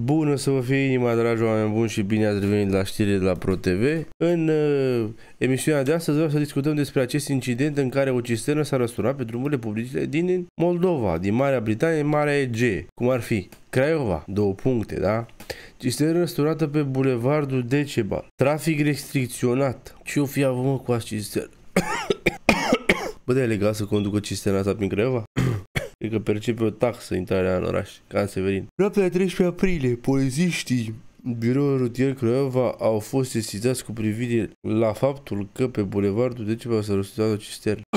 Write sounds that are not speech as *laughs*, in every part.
Bună să vă fie inima, dragi oameni buni și bine ați revenit la știri de la ProTV. În uh, emisiunea de astăzi vreau să discutăm despre acest incident în care o cisternă s-a răsturnat pe drumurile publice din Moldova, din Marea Britanie, Marea Ege, cum ar fi Craiova, două puncte, da? Cisternă răsturnată pe bulevardul Decebal, trafic restricționat. Ce o fi avut cu această cisternă? *coughs* Bă, de legat să conducă cisterna asta prin Craiova? că percepe o taxă intrarea în oraș, ca în Severin. Noaptea 13 aprilie, polițiștii biroul rutier Craiova au fost sesizați cu privire la faptul că pe bulevardul ceva s-a răsturat o cisternă. *coughs*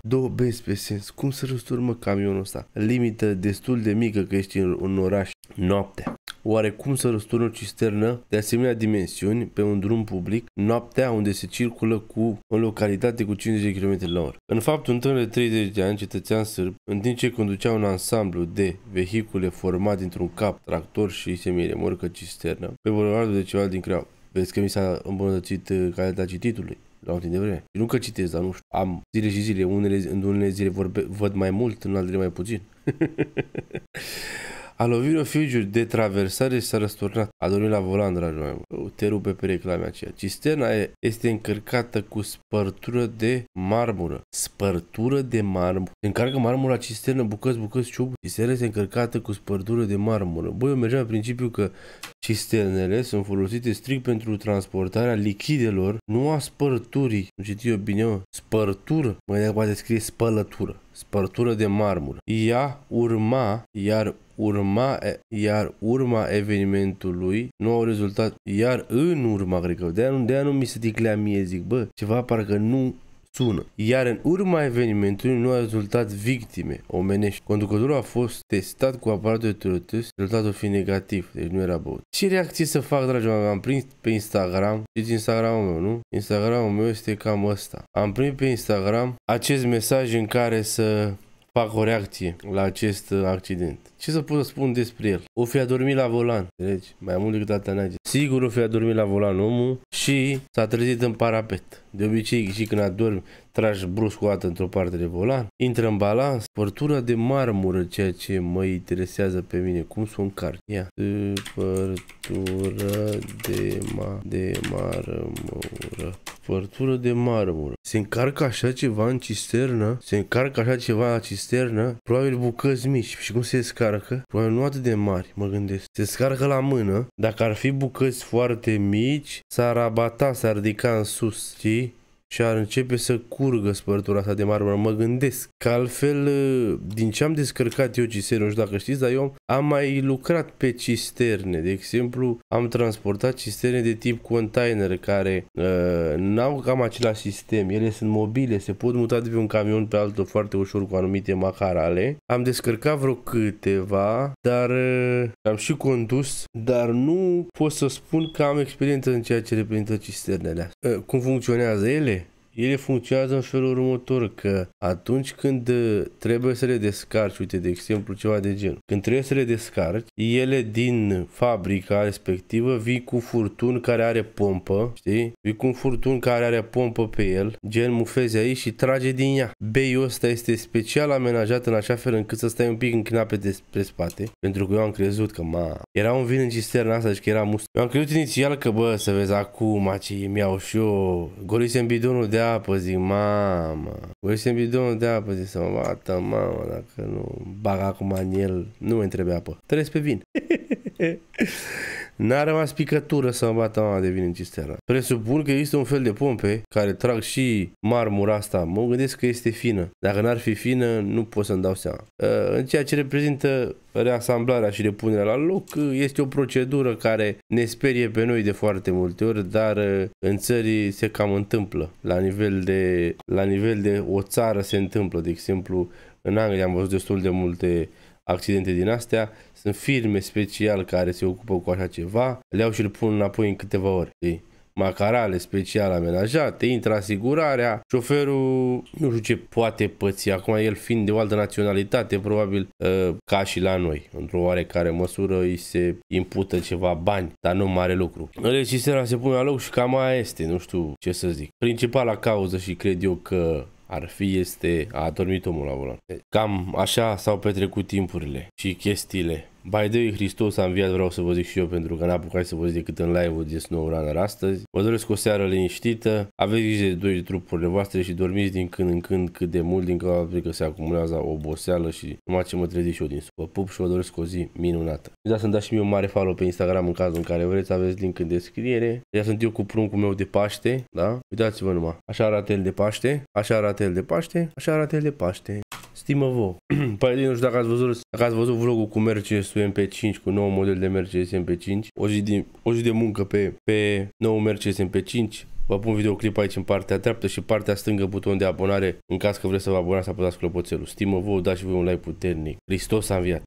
Două benzi pe sens. Cum să răsturmă camionul ăsta? Limită destul de mică că ești în, un oraș. Noaptea oarecum să răsturne o cisternă de asemenea dimensiuni pe un drum public noaptea unde se circulă cu o localitate cu 50 km la oră. În fapt, un tânăr de 30 de ani, cetățean sârb, în timp ce conducea un ansamblu de vehicule format dintr-un cap, tractor și semiremorcă cisternă, pe bulevardul de ceva din creau. Vezi că mi s-a îmbunătățit uh, calitatea cititului la un de vreme. Și nu că citesc, dar nu știu. Am zile și zile, unele, în unele zile vorbe, văd mai mult, în altele mai puțin. *laughs* A lovit o de traversare și s-a răsturnat. A dormit la volan, dragi meu. Te rupe pe reclame aceea. Cisterna este încărcată cu spărtură de marmură. Spărtură de marmură. Se încarcă marmura cisternă, bucăți, bucăți, ciub. Cisterna este încărcată cu spărtură de marmură. Băi, eu mergeam pe principiu că cisternele sunt folosite strict pentru transportarea lichidelor, nu a spărturii. Nu știu eu bine, mă. Spărtură? Mă, poate scrie spălătură spărtură de marmură. Ea urma, iar urma, iar urma evenimentului nu au rezultat, iar în urma, cred că, de-aia nu, de nu mi se ticlea mie, zic, bă, ceva parcă nu sună. Iar în urma evenimentului nu a rezultat victime omenești. Conducătorul a fost testat cu aparatul de tiroteos, rezultatul fiind negativ, deci nu era băut. Ce reacție să fac, dragi mei? Am prins pe Instagram, știți Instagramul meu, nu? Instagramul meu este cam ăsta. Am prins pe Instagram acest mesaj în care să fac o reacție la acest accident. Ce să pot să spun despre el? O fi adormit la volan, deci mai mult decât atanagie. Sigur o fi adormit la volan omul și s-a trezit în parapet. De obicei și când adormi, tragi brusc o dată într-o parte de volan, intră în balans, părtura de marmură, ceea ce mă interesează pe mine, cum sunt o încarc. Ia, părtură de, ma de marmură părtură de marmură. Se încarcă așa ceva în cisternă, se încarcă așa ceva în cisternă, probabil bucăți mici și cum se scară descarcă, probabil nu atât de mari, mă gândesc, se descarcă la mână, dacă ar fi bucăți foarte mici, s-ar abata, s-ar ridica în sus, știi? și ar începe să curgă spărtura asta de marmură. Mă gândesc că altfel, ă, din ce am descărcat eu cisternul, nu știu dacă știți, dar eu am mai lucrat pe cisterne. De exemplu, am transportat cisterne de tip container care uh, n-au cam același sistem. Ele sunt mobile, se pot muta de pe un camion pe altul foarte ușor cu anumite macarale. Am descărcat vreo câteva, dar uh, am și condus, dar nu pot să spun că am experiență în ceea ce reprezintă cisternele. Uh, cum funcționează ele? ele funcționează în felul următor, că atunci când uh, trebuie să le descarci, uite de exemplu ceva de genul, când trebuie să le descarci, ele din fabrica respectivă vii cu furtun care are pompă, știi? Vii cu un furtun care are pompă pe el, gen mufezi aici și trage din ea. Beiul ăsta este special amenajat în așa fel încât să stai un pic închinat pe despre spate, pentru că eu am crezut că, ma, era un vin în cisterna asta deci că era must. Eu am crezut inițial că, bă, să vezi acum ce mi-au și eu, golisem bidonul de apă, zic, mamă. Voi să bidonul de apă, zic, să mă bată, mamă, dacă nu bag acum în el, nu mă întrebe apă. Trebuie pe vin. *laughs* *laughs* N-a rămas picătură să mă bată mama de vin în cisterna. Presupun că există un fel de pompe care trag și marmura asta. Mă gândesc că este fină. Dacă n-ar fi fină, nu pot să-mi dau seama. Ă, în ceea ce reprezintă reasamblarea și repunerea la loc, este o procedură care ne sperie pe noi de foarte multe ori, dar ă, în țări se cam întâmplă. La nivel de, la nivel de o țară se întâmplă. De exemplu, în Anglia am văzut destul de multe uh, accidente din astea. Sunt firme special care se ocupă cu așa ceva, le iau și le pun înapoi în câteva ore. Știi? macarale special amenajate, intră asigurarea, șoferul nu știu ce poate păți, acum el fiind de o altă naționalitate, probabil ă, ca și la noi, într-o oarecare măsură îi se impută ceva bani, dar nu mare lucru. Regisera se pune la loc și cam aia este, nu știu ce să zic. Principala cauză și cred eu că ar fi este a adormit omul la volan. Cam așa s-au petrecut timpurile și chestiile. By the way, Hristos a înviat, vreau să vă zic și eu, pentru că n a apucat să vă zic decât în live-ul de SnowRunner astăzi. Vă doresc o seară liniștită, aveți grijă de doi trupurile voastre și dormiți din când în când cât de mult, din cauza că se acumulează oboseală și numai ce mă trezit și eu din sub. Vă pup și vă doresc o zi minunată. Da, să-mi dați și mie un mare follow pe Instagram în cazul în care vreți, aveți link în descriere. Ia sunt eu cu pruncul meu de Paște, da? Uitați-vă numai. Așa arată el de Paște, așa arată el de Paște, așa arată el de Paște. Stimă vouă. *clears throat* păi nu știu dacă ați văzut, dacă ați văzut vlogul cu Mercedes MP5, cu nou model de Mercedes MP5, o zi de, o zi de muncă pe, pe nou Mercedes MP5, Vă pun videoclip aici în partea dreaptă și partea stângă buton de abonare. În caz că vreți să vă abonați, apăsați clopoțelul. Stimă vouă, dați și voi un like puternic. Hristos a înviat!